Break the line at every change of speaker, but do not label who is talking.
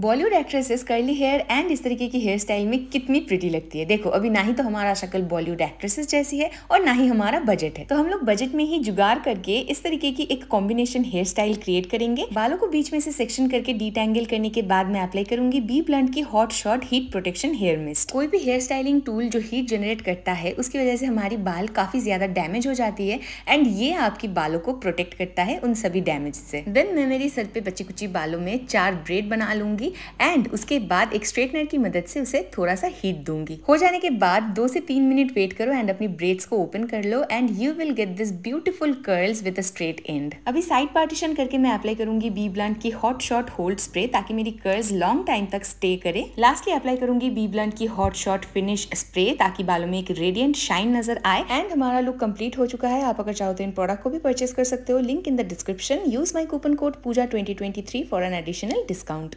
Bollywood actresses curly hair and इस तरीके की हेयर स्टाइल में कितनी प्रिटी लगती है देखो अभी ना ही तो हमारा शक्ल बॉलीवुड एक्ट्रेसेस जैसी है और ना ही हमारा बजट है तो हम लोग बजट में ही जुगाड़ करके इस तरीके की एक कॉम्बिनेशन हेयर स्टाइल क्रिएट करेंगे बालों को बीच में से सेक्शन करके डिटेंगल करने के बाद मैं अप्लाई करूंगी बी ब्लंट की hot short heat protection hair mist कोई भी हेयर स्टाइलिंग टूल जो हीट जनरेट करता है उसकी वजह से हमारी बाल काफी ज्यादा डैमेज हो जाती है एंड ये आपकी बालों को प्रोटेक्ट करता है उन सभी डैमेज से देन मैं मेरी सर पे बची कुची बालों में चार ब्रेड बना लूंगी लूँगी एंड उसके बाद एक स्ट्रेटनर की मदद से उसे थोड़ा सा हीट दूंगी हो जाने के बाद दो से तीन मिनट वेट करो एंड अपनी ब्रेड्स को ओपन कर लो and you will get this beautiful curls with a straight and अभी साइड पार्टीशन करके मैं अप्लाई करूंगी बी ब्लांट की हॉट शॉट होल्ड स्प्रे ताकि मेरी कर्ल्स लॉन्ग टाइम तक स्टे करे लास्टली अप्लाई करूंगी बी ब्लांट की हॉट शॉट फिनिश स्प्रे ताकि बालों में एक रेडियंट शाइन नजर आए एंड हमारा लुक कंप्लीट हो चुका है आप अगर चाहो तो इन प्रोडक्ट को भी परचेस कर सकते हो link in the description use my coupon code Pooja twenty twenty three for an additional discount